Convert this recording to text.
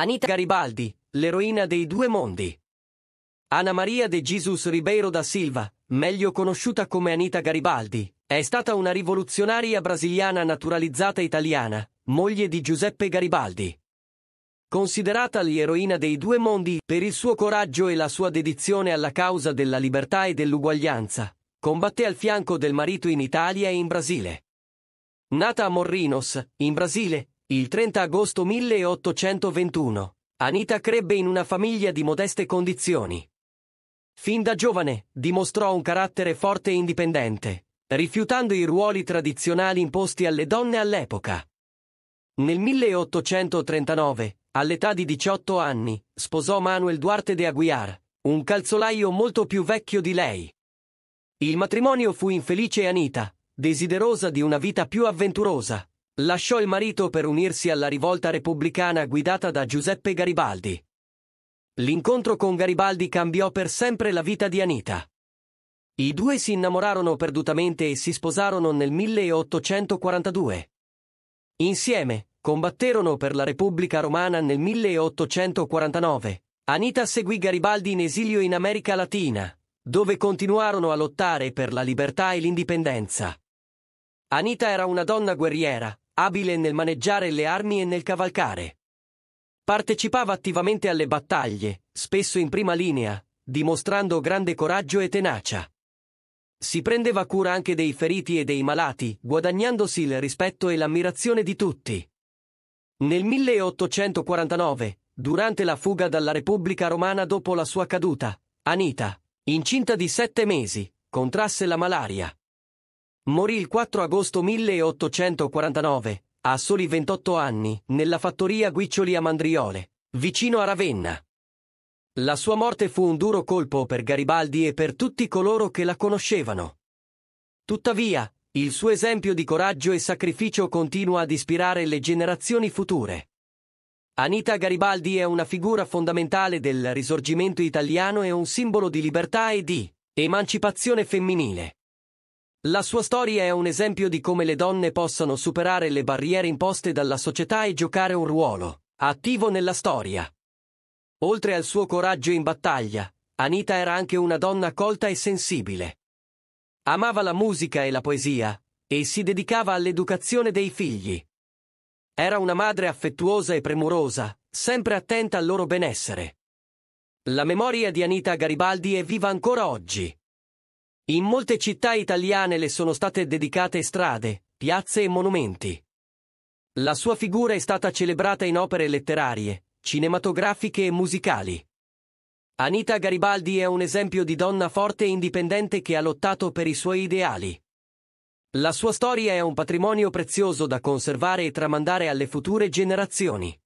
Anita Garibaldi, l'eroina dei due mondi. Anna Maria de Jesus Ribeiro da Silva, meglio conosciuta come Anita Garibaldi, è stata una rivoluzionaria brasiliana naturalizzata italiana, moglie di Giuseppe Garibaldi. Considerata l'eroina dei due mondi per il suo coraggio e la sua dedizione alla causa della libertà e dell'uguaglianza, combatté al fianco del marito in Italia e in Brasile. Nata a Morrinos, in Brasile, il 30 agosto 1821, Anita crebbe in una famiglia di modeste condizioni. Fin da giovane dimostrò un carattere forte e indipendente, rifiutando i ruoli tradizionali imposti alle donne all'epoca. Nel 1839, all'età di 18 anni, sposò Manuel Duarte de Aguiar, un calzolaio molto più vecchio di lei. Il matrimonio fu infelice e Anita, desiderosa di una vita più avventurosa, Lasciò il marito per unirsi alla rivolta repubblicana guidata da Giuseppe Garibaldi. L'incontro con Garibaldi cambiò per sempre la vita di Anita. I due si innamorarono perdutamente e si sposarono nel 1842. Insieme, combatterono per la Repubblica Romana nel 1849. Anita seguì Garibaldi in esilio in America Latina, dove continuarono a lottare per la libertà e l'indipendenza. Anita era una donna guerriera, abile nel maneggiare le armi e nel cavalcare. Partecipava attivamente alle battaglie, spesso in prima linea, dimostrando grande coraggio e tenacia. Si prendeva cura anche dei feriti e dei malati, guadagnandosi il rispetto e l'ammirazione di tutti. Nel 1849, durante la fuga dalla Repubblica Romana dopo la sua caduta, Anita, incinta di sette mesi, contrasse la malaria. Morì il 4 agosto 1849, a soli 28 anni, nella fattoria Guiccioli a Mandriole, vicino a Ravenna. La sua morte fu un duro colpo per Garibaldi e per tutti coloro che la conoscevano. Tuttavia, il suo esempio di coraggio e sacrificio continua ad ispirare le generazioni future. Anita Garibaldi è una figura fondamentale del risorgimento italiano e un simbolo di libertà e di emancipazione femminile. La sua storia è un esempio di come le donne possano superare le barriere imposte dalla società e giocare un ruolo attivo nella storia. Oltre al suo coraggio in battaglia, Anita era anche una donna colta e sensibile. Amava la musica e la poesia, e si dedicava all'educazione dei figli. Era una madre affettuosa e premurosa, sempre attenta al loro benessere. La memoria di Anita Garibaldi è viva ancora oggi. In molte città italiane le sono state dedicate strade, piazze e monumenti. La sua figura è stata celebrata in opere letterarie, cinematografiche e musicali. Anita Garibaldi è un esempio di donna forte e indipendente che ha lottato per i suoi ideali. La sua storia è un patrimonio prezioso da conservare e tramandare alle future generazioni.